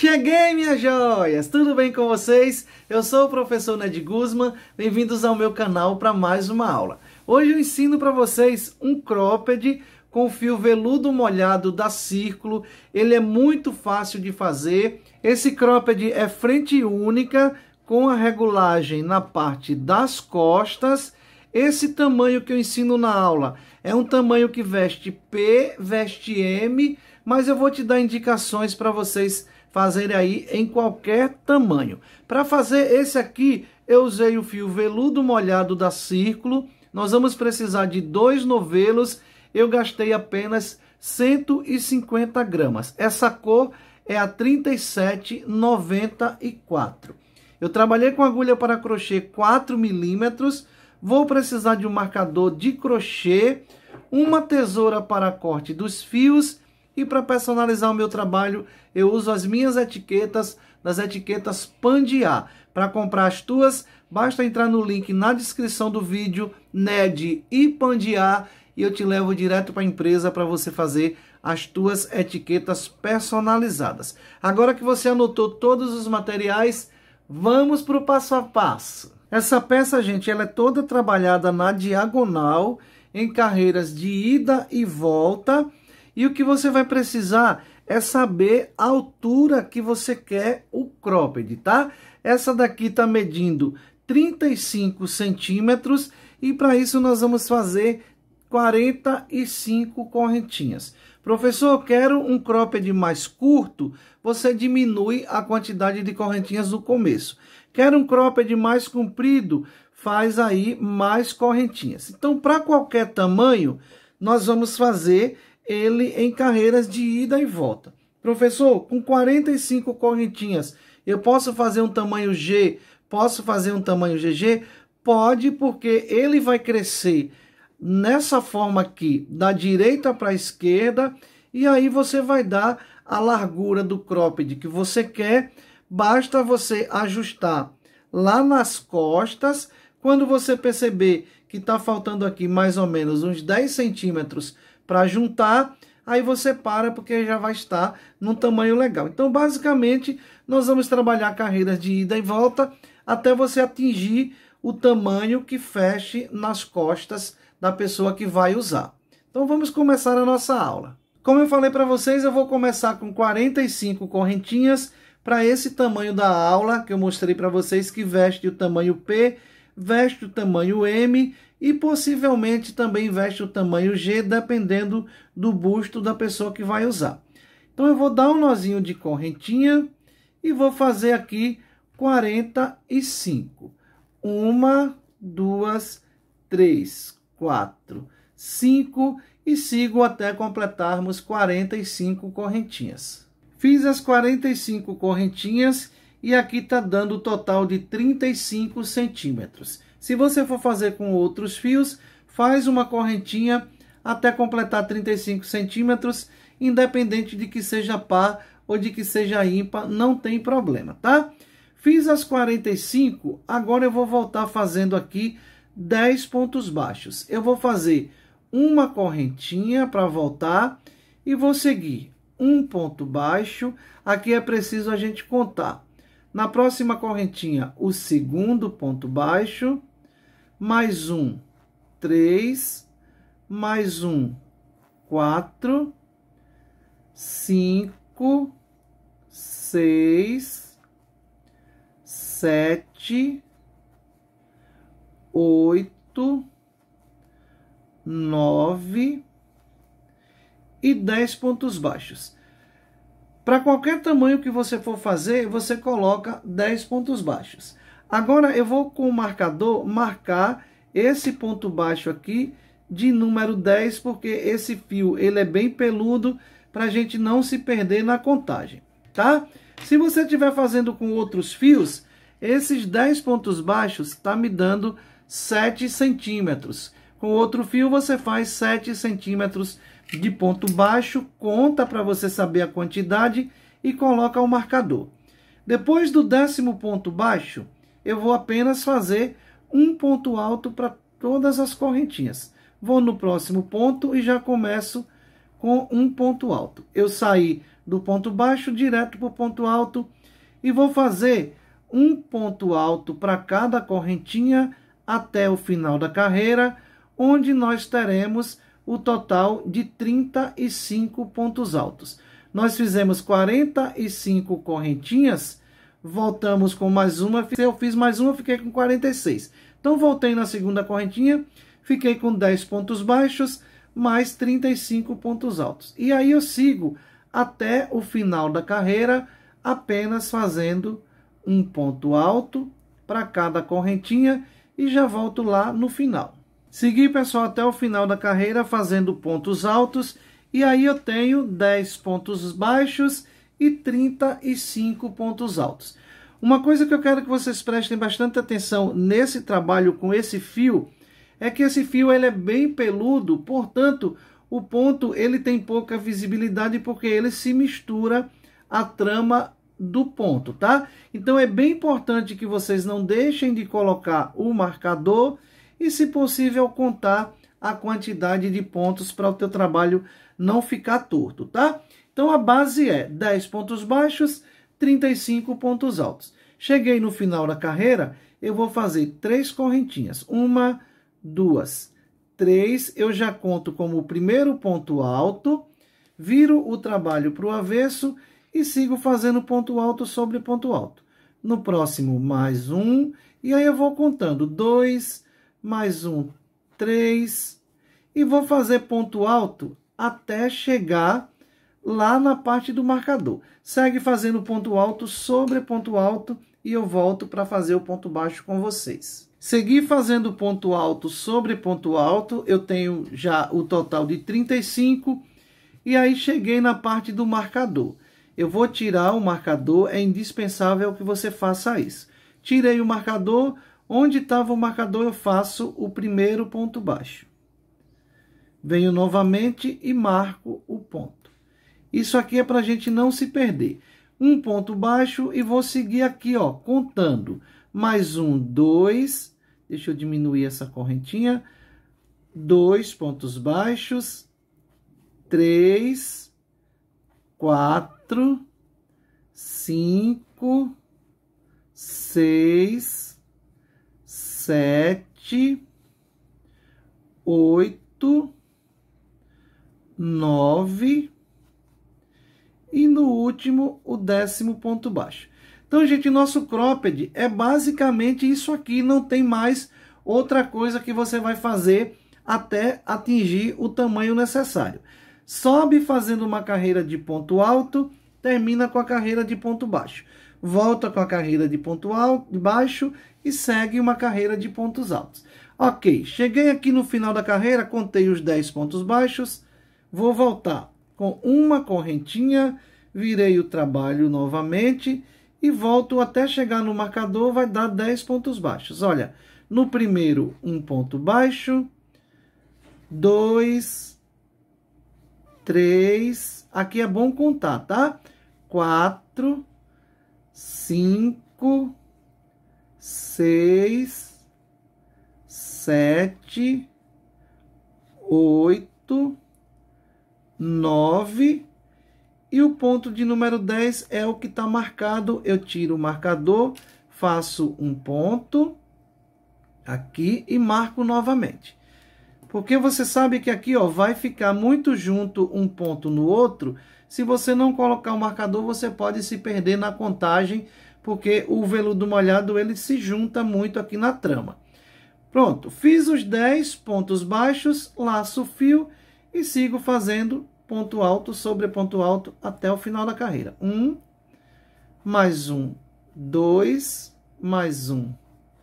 Cheguei, minhas joias! Tudo bem com vocês? Eu sou o professor Ned Guzman, bem-vindos ao meu canal para mais uma aula. Hoje eu ensino para vocês um cropped com fio veludo molhado da Círculo. Ele é muito fácil de fazer. Esse cropped é frente única, com a regulagem na parte das costas. Esse tamanho que eu ensino na aula é um tamanho que veste P, veste M, mas eu vou te dar indicações para vocês fazer aí em qualquer tamanho. Para fazer esse aqui, eu usei o fio veludo molhado da Círculo. Nós vamos precisar de dois novelos. Eu gastei apenas 150 gramas. Essa cor é a 3794. Eu trabalhei com agulha para crochê 4 milímetros. Vou precisar de um marcador de crochê, uma tesoura para corte dos fios e para personalizar o meu trabalho, eu uso as minhas etiquetas, das etiquetas Pandia Para comprar as tuas, basta entrar no link na descrição do vídeo, NED e Pandia e eu te levo direto para a empresa para você fazer as tuas etiquetas personalizadas. Agora que você anotou todos os materiais, vamos para o passo a passo. Essa peça, gente, ela é toda trabalhada na diagonal, em carreiras de ida e volta, e o que você vai precisar é saber a altura que você quer o cropped, tá? Essa daqui está medindo 35 centímetros e para isso nós vamos fazer 45 correntinhas. Professor, quero um cropped mais curto, você diminui a quantidade de correntinhas no começo. Quero um cropped mais comprido, faz aí mais correntinhas. Então, para qualquer tamanho, nós vamos fazer ele em carreiras de ida e volta. Professor, com 45 correntinhas, eu posso fazer um tamanho G, posso fazer um tamanho GG? Pode, porque ele vai crescer nessa forma aqui, da direita para a esquerda, e aí você vai dar a largura do cropped que você quer, basta você ajustar lá nas costas, quando você perceber que está faltando aqui mais ou menos uns 10 centímetros para juntar, aí você para porque já vai estar num tamanho legal. Então, basicamente, nós vamos trabalhar carreiras de ida e volta até você atingir o tamanho que feche nas costas da pessoa que vai usar. Então, vamos começar a nossa aula. Como eu falei para vocês, eu vou começar com 45 correntinhas para esse tamanho da aula que eu mostrei para vocês que veste o tamanho P veste o tamanho M e possivelmente também veste o tamanho G, dependendo do busto da pessoa que vai usar. Então eu vou dar um nozinho de correntinha e vou fazer aqui 45. Uma, duas, três, quatro, cinco e sigo até completarmos 45 correntinhas. Fiz as 45 correntinhas e aqui está dando o total de 35 centímetros. Se você for fazer com outros fios, faz uma correntinha até completar 35 centímetros, independente de que seja par ou de que seja ímpar, não tem problema, tá? Fiz as 45, agora eu vou voltar fazendo aqui 10 pontos baixos. Eu vou fazer uma correntinha para voltar e vou seguir um ponto baixo. Aqui é preciso a gente contar na próxima correntinha, o segundo ponto baixo, mais um, três, mais um, quatro, cinco, seis, sete, oito, nove e dez pontos baixos. Para qualquer tamanho que você for fazer, você coloca 10 pontos baixos. Agora eu vou com o marcador marcar esse ponto baixo aqui de número 10, porque esse fio ele é bem peludo para a gente não se perder na contagem, tá? Se você estiver fazendo com outros fios, esses 10 pontos baixos está me dando 7 centímetros. Com outro fio você faz 7 centímetros de ponto baixo, conta para você saber a quantidade e coloca o marcador. Depois do décimo ponto baixo, eu vou apenas fazer um ponto alto para todas as correntinhas. Vou no próximo ponto e já começo com um ponto alto. Eu saí do ponto baixo direto para o ponto alto e vou fazer um ponto alto para cada correntinha até o final da carreira onde nós teremos o total de 35 pontos altos. Nós fizemos 45 correntinhas, voltamos com mais uma, eu fiz mais uma, fiquei com 46. Então voltei na segunda correntinha, fiquei com 10 pontos baixos, mais 35 pontos altos. E aí eu sigo até o final da carreira, apenas fazendo um ponto alto para cada correntinha e já volto lá no final. Segui, pessoal, até o final da carreira fazendo pontos altos e aí eu tenho 10 pontos baixos e 35 pontos altos. Uma coisa que eu quero que vocês prestem bastante atenção nesse trabalho com esse fio é que esse fio ele é bem peludo, portanto, o ponto ele tem pouca visibilidade porque ele se mistura à trama do ponto, tá? Então é bem importante que vocês não deixem de colocar o marcador e, se possível, contar a quantidade de pontos para o teu trabalho não ficar torto, tá? Então, a base é 10 pontos baixos, 35 pontos altos. Cheguei no final da carreira, eu vou fazer três correntinhas. Uma, duas, três. Eu já conto como o primeiro ponto alto, viro o trabalho para o avesso e sigo fazendo ponto alto sobre ponto alto. No próximo, mais um. E aí eu vou contando dois, mais um 3 e vou fazer ponto alto até chegar lá na parte do marcador. Segue fazendo ponto alto sobre ponto alto e eu volto para fazer o ponto baixo com vocês. Segui fazendo ponto alto sobre ponto alto, eu tenho já o total de 35 e aí cheguei na parte do marcador. Eu vou tirar o marcador, é indispensável que você faça isso. Tirei o marcador, Onde estava o marcador, eu faço o primeiro ponto baixo. Venho novamente e marco o ponto. Isso aqui é para a gente não se perder. Um ponto baixo e vou seguir aqui, ó, contando. Mais um, dois. Deixa eu diminuir essa correntinha. Dois pontos baixos. Três. Quatro. Cinco. Seis sete, oito, nove e no último o décimo ponto baixo. Então, gente, nosso cropped é basicamente isso aqui, não tem mais outra coisa que você vai fazer até atingir o tamanho necessário. Sobe fazendo uma carreira de ponto alto, termina com a carreira de ponto baixo volta com a carreira de ponto alto, de baixo e segue uma carreira de pontos altos. Ok, cheguei aqui no final da carreira, contei os 10 pontos baixos, vou voltar com uma correntinha, virei o trabalho novamente e volto até chegar no marcador, vai dar 10 pontos baixos. Olha, no primeiro, um ponto baixo, dois, três, aqui é bom contar, tá? Quatro, cinco, seis, sete, oito, nove e o ponto de número 10 é o que está marcado. Eu tiro o marcador, faço um ponto aqui e marco novamente. Porque você sabe que aqui ó, vai ficar muito junto um ponto no outro, se você não colocar o marcador, você pode se perder na contagem, porque o veludo molhado ele se junta muito aqui na trama. Pronto, fiz os 10 pontos baixos, laço o fio e sigo fazendo ponto alto sobre ponto alto até o final da carreira. Um, mais um, dois, mais um,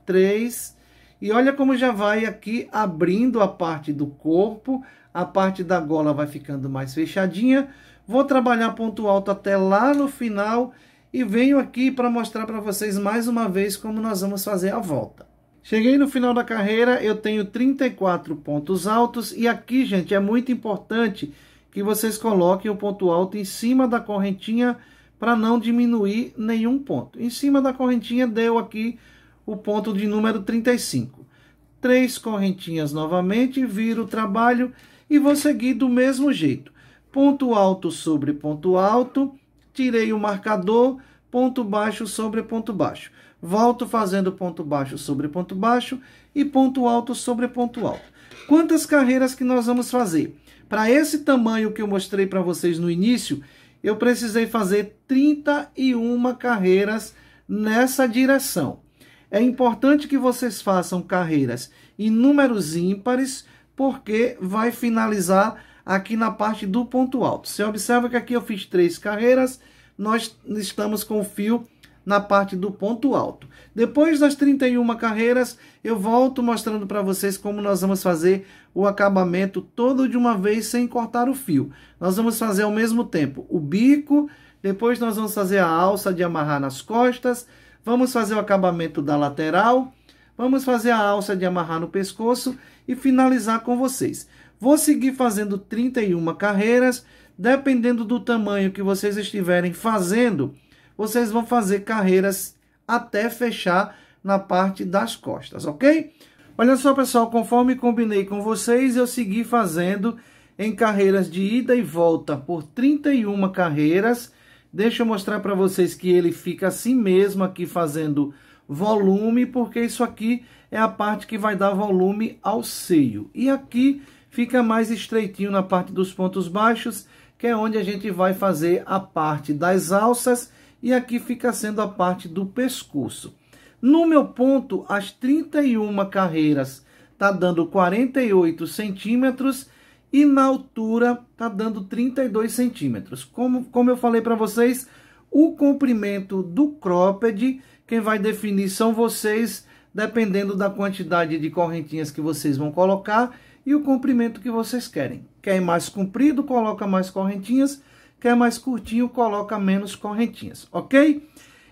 três. E olha como já vai aqui abrindo a parte do corpo, a parte da gola vai ficando mais fechadinha, Vou trabalhar ponto alto até lá no final e venho aqui para mostrar para vocês mais uma vez como nós vamos fazer a volta. Cheguei no final da carreira, eu tenho 34 pontos altos e aqui, gente, é muito importante que vocês coloquem o ponto alto em cima da correntinha para não diminuir nenhum ponto. Em cima da correntinha deu aqui o ponto de número 35. Três correntinhas novamente, viro o trabalho e vou seguir do mesmo jeito ponto alto sobre ponto alto, tirei o marcador, ponto baixo sobre ponto baixo. Volto fazendo ponto baixo sobre ponto baixo e ponto alto sobre ponto alto. Quantas carreiras que nós vamos fazer? Para esse tamanho que eu mostrei para vocês no início, eu precisei fazer 31 carreiras nessa direção. É importante que vocês façam carreiras em números ímpares, porque vai finalizar aqui na parte do ponto alto. Você observa que aqui eu fiz três carreiras, nós estamos com o fio na parte do ponto alto. Depois das 31 carreiras, eu volto mostrando para vocês como nós vamos fazer o acabamento todo de uma vez sem cortar o fio. Nós vamos fazer ao mesmo tempo o bico, depois nós vamos fazer a alça de amarrar nas costas, vamos fazer o acabamento da lateral, vamos fazer a alça de amarrar no pescoço e finalizar com vocês. Vou seguir fazendo 31 carreiras, dependendo do tamanho que vocês estiverem fazendo, vocês vão fazer carreiras até fechar na parte das costas, ok? Olha só, pessoal, conforme combinei com vocês, eu segui fazendo em carreiras de ida e volta por 31 carreiras. Deixa eu mostrar para vocês que ele fica assim mesmo aqui fazendo volume, porque isso aqui é a parte que vai dar volume ao seio. E aqui fica mais estreitinho na parte dos pontos baixos, que é onde a gente vai fazer a parte das alças e aqui fica sendo a parte do pescoço. No meu ponto, as 31 carreiras está dando 48 centímetros e na altura está dando 32 centímetros. Como, como eu falei para vocês, o comprimento do cropped, quem vai definir são vocês, dependendo da quantidade de correntinhas que vocês vão colocar e o comprimento que vocês querem. Quer mais comprido, coloca mais correntinhas. Quer mais curtinho, coloca menos correntinhas, ok?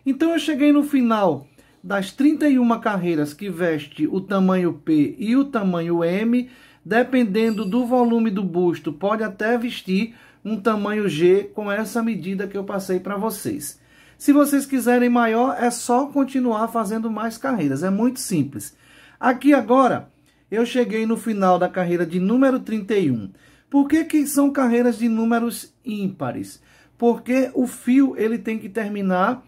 Então eu cheguei no final das 31 carreiras que veste o tamanho P e o tamanho M, dependendo do volume do busto, pode até vestir um tamanho G com essa medida que eu passei para vocês. Se vocês quiserem maior, é só continuar fazendo mais carreiras, é muito simples. Aqui agora, eu cheguei no final da carreira de número 31. Por que, que são carreiras de números ímpares? Porque o fio ele tem que terminar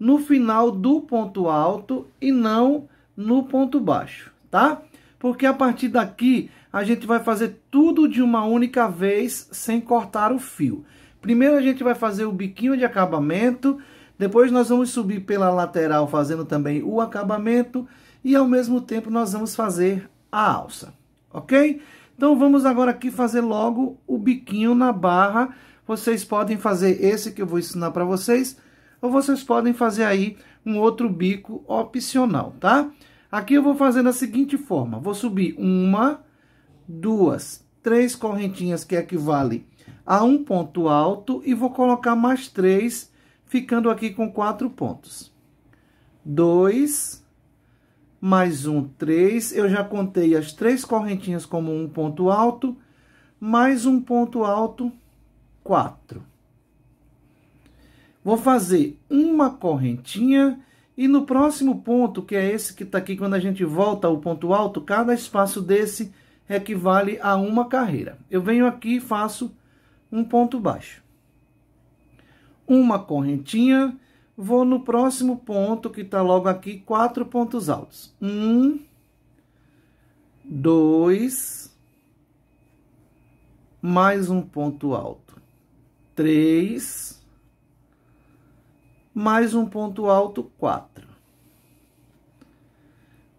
no final do ponto alto e não no ponto baixo, tá? Porque a partir daqui a gente vai fazer tudo de uma única vez sem cortar o fio. Primeiro a gente vai fazer o biquinho de acabamento, depois nós vamos subir pela lateral fazendo também o acabamento e ao mesmo tempo nós vamos fazer a alça, ok? Então vamos agora aqui fazer logo o biquinho na barra. Vocês podem fazer esse que eu vou ensinar para vocês, ou vocês podem fazer aí um outro bico opcional, tá? Aqui eu vou fazer da seguinte forma, vou subir uma, duas, três correntinhas que equivale a um ponto alto e vou colocar mais três, ficando aqui com quatro pontos. Dois, mais um 3, eu já contei as três correntinhas como um ponto alto, mais um ponto alto, 4. Vou fazer uma correntinha e no próximo ponto, que é esse que está aqui, quando a gente volta ao ponto alto, cada espaço desse equivale a uma carreira. Eu venho aqui e faço um ponto baixo. Uma correntinha Vou no próximo ponto, que está logo aqui, quatro pontos altos. Um, dois, mais um ponto alto. Três, mais um ponto alto, quatro.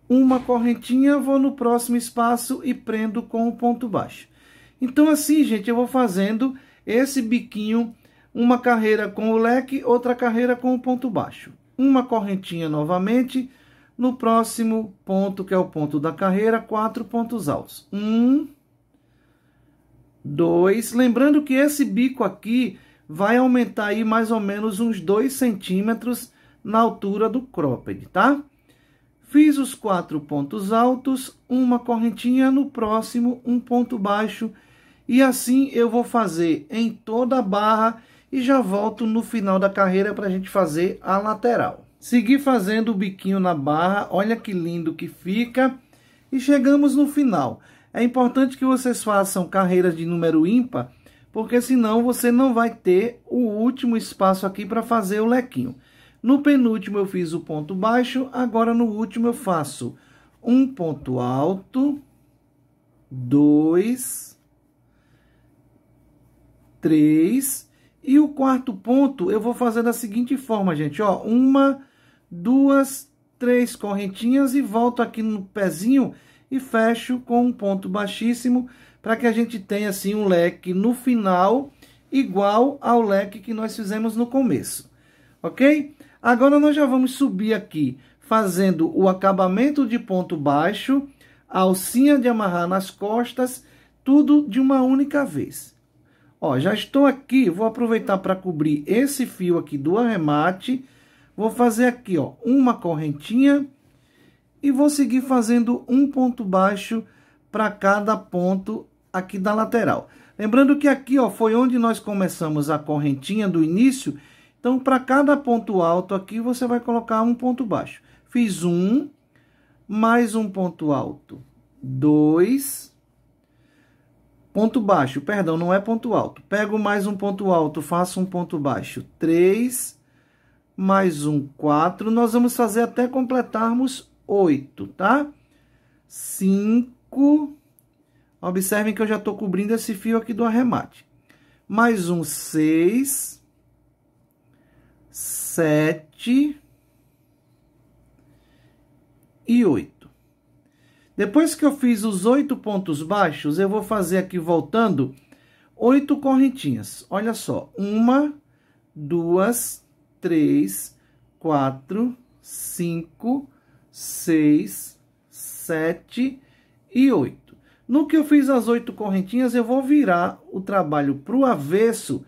Uma correntinha, vou no próximo espaço e prendo com o ponto baixo. Então, assim, gente, eu vou fazendo esse biquinho uma carreira com o leque, outra carreira com o ponto baixo. Uma correntinha novamente no próximo ponto, que é o ponto da carreira, quatro pontos altos. Um, dois. Lembrando que esse bico aqui vai aumentar aí mais ou menos uns dois centímetros na altura do cropped, tá? Fiz os quatro pontos altos, uma correntinha no próximo, um ponto baixo. E assim eu vou fazer em toda a barra e já volto no final da carreira para a gente fazer a lateral. Segui fazendo o biquinho na barra, olha que lindo que fica. E chegamos no final. É importante que vocês façam carreiras de número ímpar, porque senão você não vai ter o último espaço aqui para fazer o lequinho. No penúltimo eu fiz o ponto baixo, agora no último eu faço um ponto alto, dois, três e o quarto ponto eu vou fazer da seguinte forma, gente. Ó, uma, duas, três correntinhas e volto aqui no pezinho e fecho com um ponto baixíssimo para que a gente tenha assim um leque no final igual ao leque que nós fizemos no começo, ok? Agora nós já vamos subir aqui fazendo o acabamento de ponto baixo, alcinha de amarrar nas costas, tudo de uma única vez. Ó, já estou aqui, vou aproveitar para cobrir esse fio aqui do arremate. Vou fazer aqui, ó, uma correntinha e vou seguir fazendo um ponto baixo para cada ponto aqui da lateral. Lembrando que aqui, ó, foi onde nós começamos a correntinha do início. Então, para cada ponto alto aqui, você vai colocar um ponto baixo. Fiz um, mais um ponto alto, dois, Ponto baixo, perdão, não é ponto alto. Pego mais um ponto alto, faço um ponto baixo. 3 mais um, 4. Nós vamos fazer até completarmos 8, tá? 5. Observem que eu já estou cobrindo esse fio aqui do arremate. Mais um, 6. 7. E 8. Depois que eu fiz os oito pontos baixos, eu vou fazer aqui voltando oito correntinhas. Olha só, uma, duas, três, quatro, cinco, seis, sete e oito. No que eu fiz as oito correntinhas, eu vou virar o trabalho para o avesso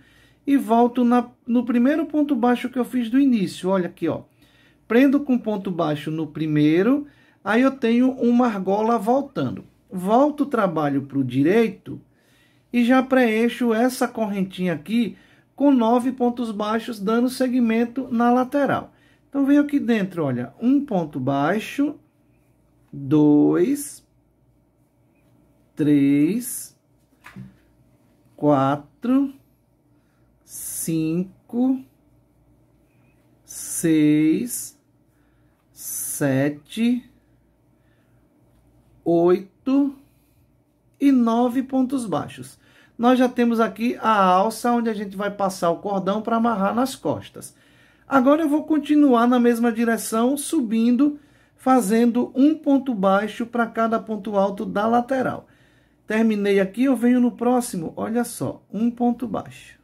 e volto na, no primeiro ponto baixo que eu fiz do início. Olha aqui, ó. Prendo com ponto baixo no primeiro Aí eu tenho uma argola voltando. Volto o trabalho para o direito e já preencho essa correntinha aqui com nove pontos baixos, dando segmento na lateral. Então, venho aqui dentro, olha, um ponto baixo, dois, três, quatro, cinco, seis, sete, 8 e 9 pontos baixos. Nós já temos aqui a alça onde a gente vai passar o cordão para amarrar nas costas. Agora eu vou continuar na mesma direção, subindo, fazendo um ponto baixo para cada ponto alto da lateral. Terminei aqui, eu venho no próximo, olha só, um ponto baixo.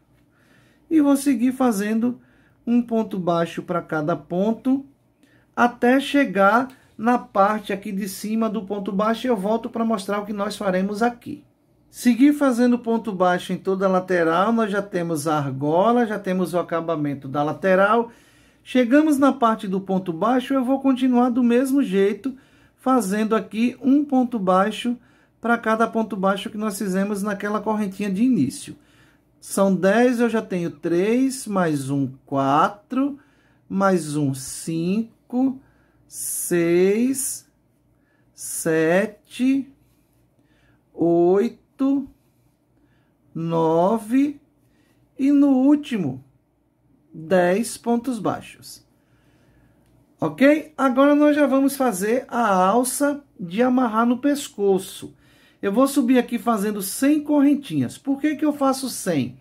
E vou seguir fazendo um ponto baixo para cada ponto, até chegar na parte aqui de cima do ponto baixo e eu volto para mostrar o que nós faremos aqui. Seguir fazendo ponto baixo em toda a lateral, nós já temos a argola, já temos o acabamento da lateral. Chegamos na parte do ponto baixo, eu vou continuar do mesmo jeito, fazendo aqui um ponto baixo para cada ponto baixo que nós fizemos naquela correntinha de início. São 10, eu já tenho 3, mais um 4, mais um 5, seis, sete, oito, nove e no último, dez pontos baixos. Ok? Agora nós já vamos fazer a alça de amarrar no pescoço. Eu vou subir aqui fazendo 100 correntinhas. Por que, que eu faço 100?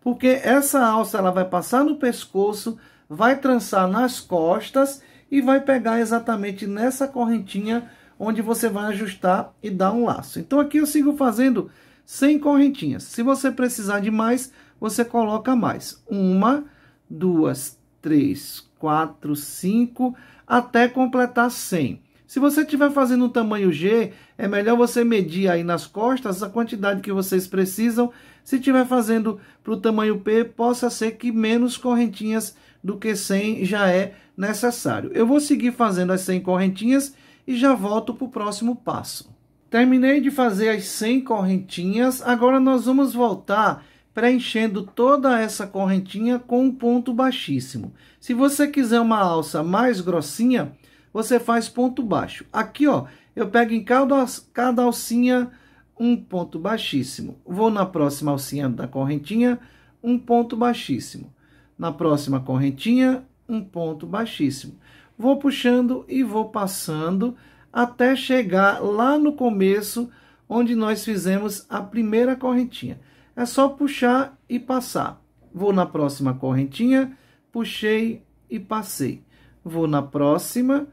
Porque essa alça ela vai passar no pescoço, vai trançar nas costas e vai pegar exatamente nessa correntinha onde você vai ajustar e dar um laço. Então aqui eu sigo fazendo sem correntinhas. Se você precisar de mais, você coloca mais. Uma, duas, três, quatro, cinco, até completar 100. Se você estiver fazendo um tamanho G, é melhor você medir aí nas costas a quantidade que vocês precisam. Se estiver fazendo para o tamanho P, possa ser que menos correntinhas do que 100 já é necessário. Eu vou seguir fazendo as 100 correntinhas e já volto para o próximo passo. Terminei de fazer as 100 correntinhas, agora nós vamos voltar preenchendo toda essa correntinha com um ponto baixíssimo. Se você quiser uma alça mais grossinha, você faz ponto baixo. Aqui, ó, eu pego em cada, cada alcinha um ponto baixíssimo. Vou na próxima alcinha da correntinha, um ponto baixíssimo. Na próxima correntinha, um ponto baixíssimo. Vou puxando e vou passando até chegar lá no começo, onde nós fizemos a primeira correntinha. É só puxar e passar. Vou na próxima correntinha, puxei e passei. Vou na próxima,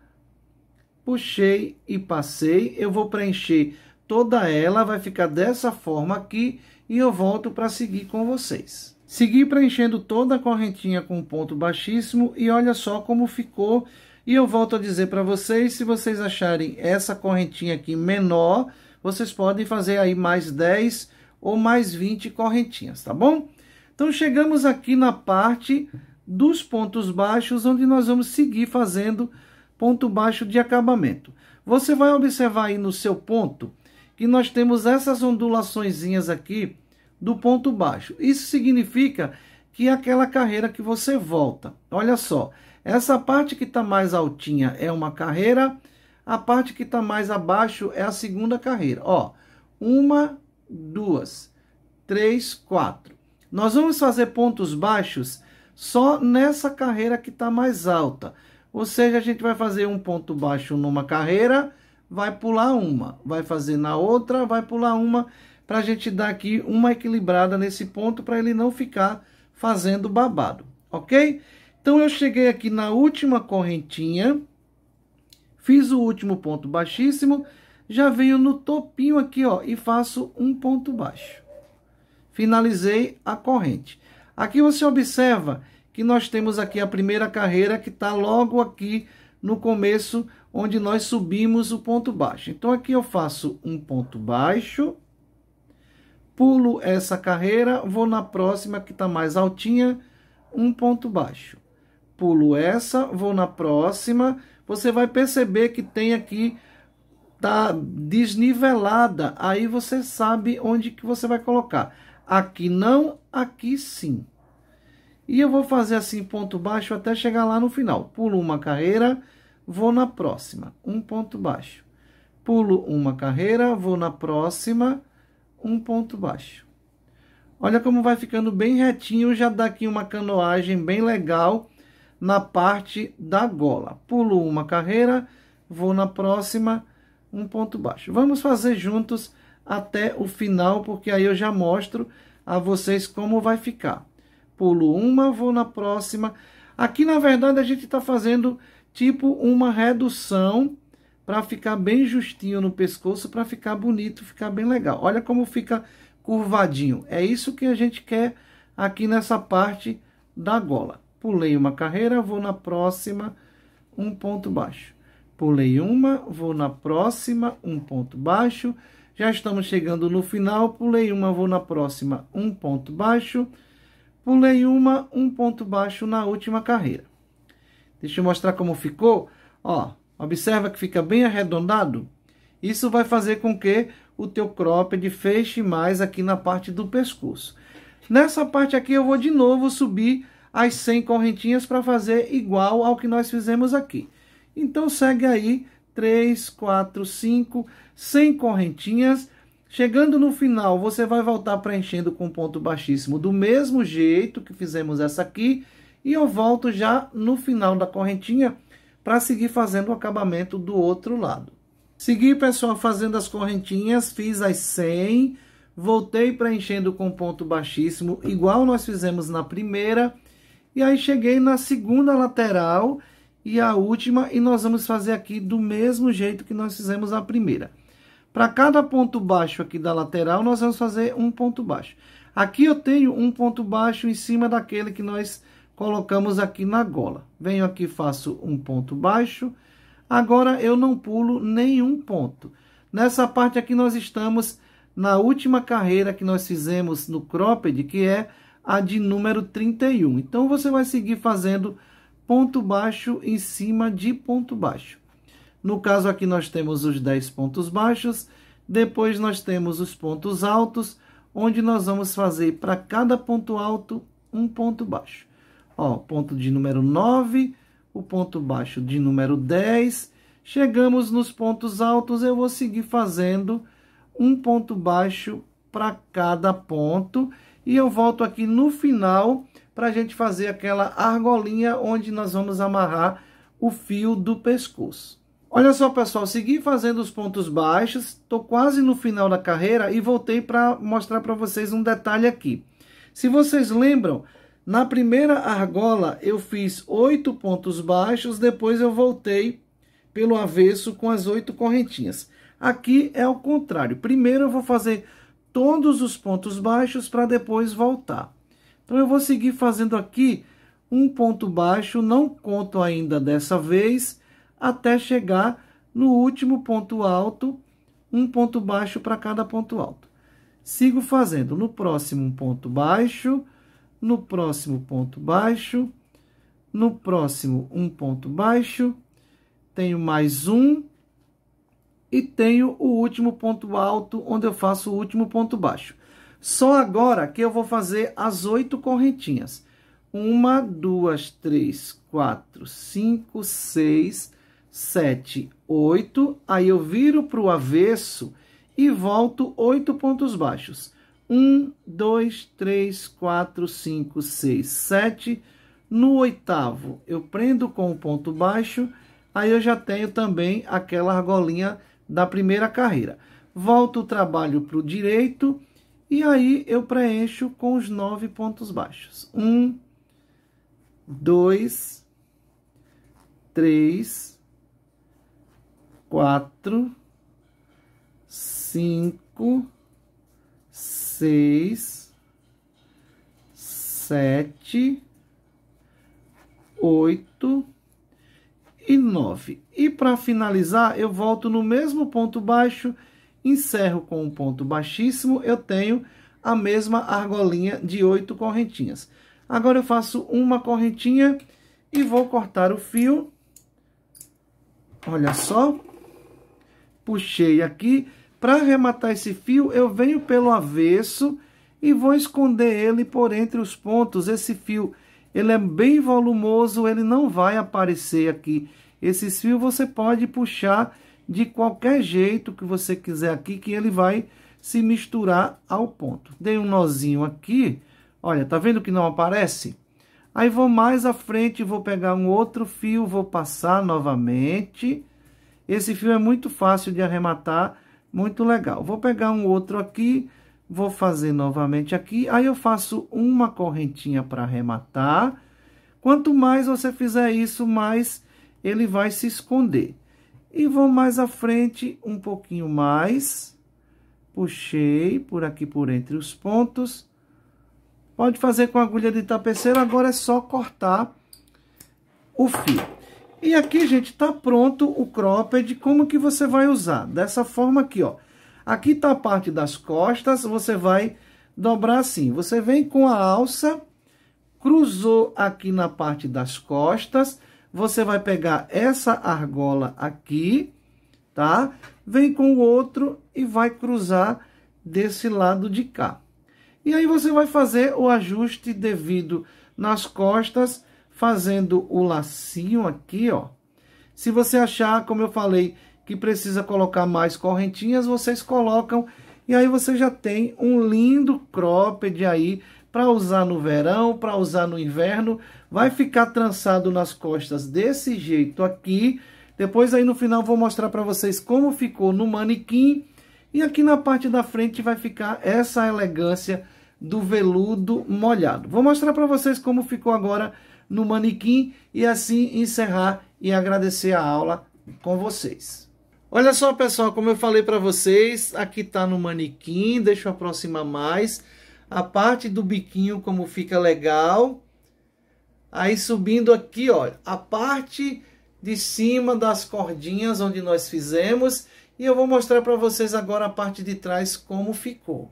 puxei e passei. Eu vou preencher toda ela, vai ficar dessa forma aqui e eu volto para seguir com vocês. Segui preenchendo toda a correntinha com um ponto baixíssimo e olha só como ficou. E eu volto a dizer para vocês, se vocês acharem essa correntinha aqui menor, vocês podem fazer aí mais 10 ou mais 20 correntinhas, tá bom? Então chegamos aqui na parte dos pontos baixos, onde nós vamos seguir fazendo ponto baixo de acabamento. Você vai observar aí no seu ponto que nós temos essas ondulaçõezinhas aqui, do ponto baixo. Isso significa que é aquela carreira que você volta. Olha só, essa parte que está mais altinha é uma carreira, a parte que está mais abaixo é a segunda carreira. Ó, uma, duas, três, quatro. Nós vamos fazer pontos baixos só nessa carreira que está mais alta. Ou seja, a gente vai fazer um ponto baixo numa carreira, vai pular uma, vai fazer na outra, vai pular uma para a gente dar aqui uma equilibrada nesse ponto para ele não ficar fazendo babado, ok? Então eu cheguei aqui na última correntinha, fiz o último ponto baixíssimo, já venho no topinho aqui, ó, e faço um ponto baixo. Finalizei a corrente. Aqui você observa que nós temos aqui a primeira carreira que está logo aqui no começo, onde nós subimos o ponto baixo. Então aqui eu faço um ponto baixo, pulo essa carreira, vou na próxima que está mais altinha, um ponto baixo. Pulo essa, vou na próxima, você vai perceber que tem aqui tá desnivelada, aí você sabe onde que você vai colocar. Aqui não, aqui sim. E eu vou fazer assim ponto baixo até chegar lá no final. Pulo uma carreira, vou na próxima, um ponto baixo. Pulo uma carreira, vou na próxima, um ponto baixo. Olha como vai ficando bem retinho, já dá aqui uma canoagem bem legal na parte da gola. Pulo uma carreira, vou na próxima, um ponto baixo. Vamos fazer juntos até o final, porque aí eu já mostro a vocês como vai ficar. Pulo uma, vou na próxima. Aqui, na verdade, a gente está fazendo tipo uma redução para ficar bem justinho no pescoço, para ficar bonito, ficar bem legal. Olha como fica curvadinho. É isso que a gente quer aqui nessa parte da gola. Pulei uma carreira, vou na próxima, um ponto baixo. Pulei uma, vou na próxima, um ponto baixo. Já estamos chegando no final, pulei uma, vou na próxima, um ponto baixo. Pulei uma, um ponto baixo na última carreira. Deixa eu mostrar como ficou. Ó, Observa que fica bem arredondado. Isso vai fazer com que o teu cropped feche mais aqui na parte do pescoço. Nessa parte aqui eu vou de novo subir as 100 correntinhas para fazer igual ao que nós fizemos aqui. Então segue aí 3, 4, 5, 100 correntinhas. Chegando no final, você vai voltar preenchendo com ponto baixíssimo do mesmo jeito que fizemos essa aqui. E eu volto já no final da correntinha para seguir fazendo o acabamento do outro lado. Segui, pessoal, fazendo as correntinhas, fiz as 100, voltei preenchendo com ponto baixíssimo, igual nós fizemos na primeira, e aí cheguei na segunda lateral e a última, e nós vamos fazer aqui do mesmo jeito que nós fizemos a primeira. Para cada ponto baixo aqui da lateral, nós vamos fazer um ponto baixo. Aqui eu tenho um ponto baixo em cima daquele que nós colocamos aqui na gola. Venho aqui, faço um ponto baixo. Agora, eu não pulo nenhum ponto. Nessa parte aqui, nós estamos na última carreira que nós fizemos no cropped, que é a de número 31. Então, você vai seguir fazendo ponto baixo em cima de ponto baixo. No caso aqui, nós temos os 10 pontos baixos. Depois, nós temos os pontos altos, onde nós vamos fazer para cada ponto alto um ponto baixo. Ó, ponto de número 9, o ponto baixo de número 10. Chegamos nos pontos altos, eu vou seguir fazendo um ponto baixo para cada ponto. E eu volto aqui no final para a gente fazer aquela argolinha onde nós vamos amarrar o fio do pescoço. Olha só, pessoal, segui fazendo os pontos baixos, estou quase no final da carreira e voltei para mostrar para vocês um detalhe aqui. Se vocês lembram, na primeira argola eu fiz oito pontos baixos, depois eu voltei pelo avesso com as oito correntinhas. Aqui é o contrário. Primeiro eu vou fazer todos os pontos baixos para depois voltar. Então eu vou seguir fazendo aqui um ponto baixo, não conto ainda dessa vez, até chegar no último ponto alto, um ponto baixo para cada ponto alto. Sigo fazendo no próximo um ponto baixo, no próximo ponto baixo, no próximo um ponto baixo, tenho mais um e tenho o último ponto alto, onde eu faço o último ponto baixo. Só agora que eu vou fazer as oito correntinhas. Uma, duas, três, quatro, cinco, seis, sete, oito. Aí eu viro para o avesso e volto oito pontos baixos 1, 2, 3, 4, 5, 6, 7. No oitavo, eu prendo com o ponto baixo, aí eu já tenho também aquela argolinha da primeira carreira. Volto o trabalho para o direito e aí eu preencho com os nove pontos baixos. Um, dois, três, quatro, cinco, seis, sete, oito e nove. E para finalizar, eu volto no mesmo ponto baixo, encerro com um ponto baixíssimo, eu tenho a mesma argolinha de oito correntinhas. Agora eu faço uma correntinha e vou cortar o fio. Olha só. Puxei aqui para arrematar esse fio, eu venho pelo avesso e vou esconder ele por entre os pontos. Esse fio, ele é bem volumoso, ele não vai aparecer aqui. Esse fio você pode puxar de qualquer jeito que você quiser aqui, que ele vai se misturar ao ponto. Dei um nozinho aqui, olha, tá vendo que não aparece? Aí vou mais à frente, vou pegar um outro fio, vou passar novamente. Esse fio é muito fácil de arrematar, muito legal. Vou pegar um outro aqui, vou fazer novamente aqui. Aí eu faço uma correntinha para arrematar. Quanto mais você fizer isso, mais ele vai se esconder. E vou mais à frente, um pouquinho mais. Puxei por aqui por entre os pontos. Pode fazer com agulha de tapeceiro, agora é só cortar o fio. E aqui, gente, tá pronto o cropped, como que você vai usar? Dessa forma aqui, ó. Aqui tá a parte das costas, você vai dobrar assim. Você vem com a alça, cruzou aqui na parte das costas, você vai pegar essa argola aqui, tá? Vem com o outro e vai cruzar desse lado de cá. E aí você vai fazer o ajuste devido nas costas, fazendo o lacinho aqui, ó. Se você achar, como eu falei, que precisa colocar mais correntinhas, vocês colocam e aí você já tem um lindo cropped aí para usar no verão, para usar no inverno. Vai ficar trançado nas costas desse jeito aqui. Depois aí no final vou mostrar para vocês como ficou no manequim. E aqui na parte da frente vai ficar essa elegância do veludo molhado. Vou mostrar para vocês como ficou agora no manequim e assim encerrar e agradecer a aula com vocês. Olha só, pessoal, como eu falei para vocês, aqui está no manequim, deixa eu aproximar mais. A parte do biquinho como fica legal. Aí subindo aqui, olha, a parte de cima das cordinhas onde nós fizemos. E eu vou mostrar para vocês agora a parte de trás como ficou.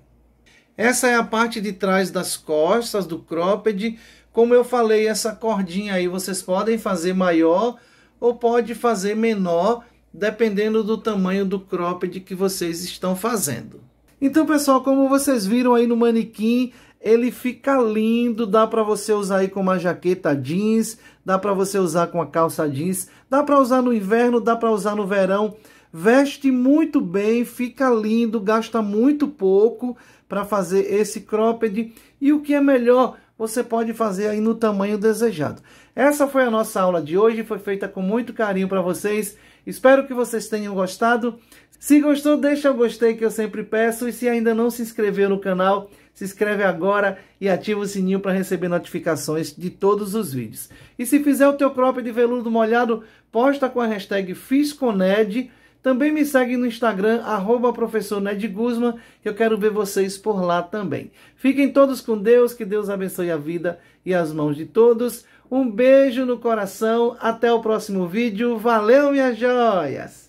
Essa é a parte de trás das costas, do cropped. Como eu falei, essa cordinha aí vocês podem fazer maior ou pode fazer menor, dependendo do tamanho do cropped que vocês estão fazendo. Então, pessoal, como vocês viram aí no manequim, ele fica lindo, dá para você usar aí com uma jaqueta jeans, dá para você usar com a calça jeans, dá para usar no inverno, dá para usar no verão. Veste muito bem, fica lindo, gasta muito pouco para fazer esse cropped. E o que é melhor, você pode fazer aí no tamanho desejado. Essa foi a nossa aula de hoje, foi feita com muito carinho para vocês. Espero que vocês tenham gostado. Se gostou, deixa o gostei que eu sempre peço e se ainda não se inscreveu no canal, se inscreve agora e ativa o sininho para receber notificações de todos os vídeos. E se fizer o teu crop de veludo molhado, posta com a hashtag FizConed também me segue no Instagram, arroba professor Ned Guzman, que eu quero ver vocês por lá também. Fiquem todos com Deus, que Deus abençoe a vida e as mãos de todos. Um beijo no coração, até o próximo vídeo. Valeu, minhas joias!